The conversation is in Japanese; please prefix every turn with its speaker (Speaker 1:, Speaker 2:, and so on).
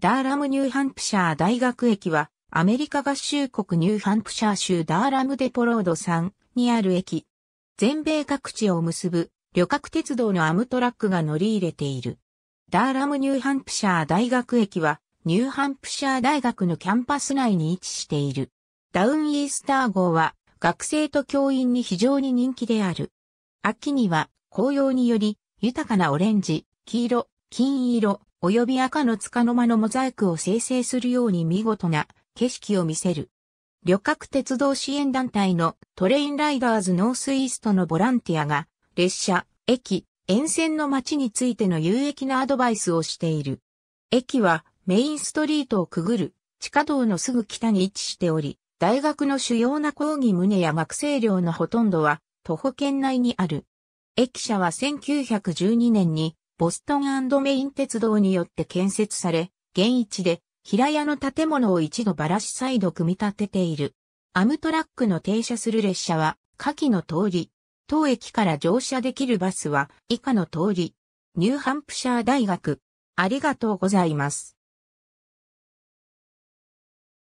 Speaker 1: ダーラムニューハンプシャー大学駅は、アメリカ合衆国ニューハンプシャー州ダーラムデポロード3にある駅。全米各地を結ぶ旅客鉄道のアムトラックが乗り入れている。ダーラムニューハンプシャー大学駅は、ニューハンプシャー大学のキャンパス内に位置している。ダウンイースター号は、学生と教員に非常に人気である。秋には、紅葉により、豊かなオレンジ、黄色、金色、及び赤の束の間のモザイクを生成するように見事な景色を見せる。旅客鉄道支援団体のトレインライダーズノースイーストのボランティアが列車、駅、沿線の街についての有益なアドバイスをしている。駅はメインストリートをくぐる地下道のすぐ北に位置しており、大学の主要な講義棟や学生寮のほとんどは徒歩圏内にある。駅舎は1912年にボストンメイン鉄道によって建設され、現一で平屋の建物を一度バラし再度組み立てている。アムトラックの停車する列車は、下記の通り。当駅から乗車できるバスは以下の通り。ニューハンプシャー大学。ありがとうございます。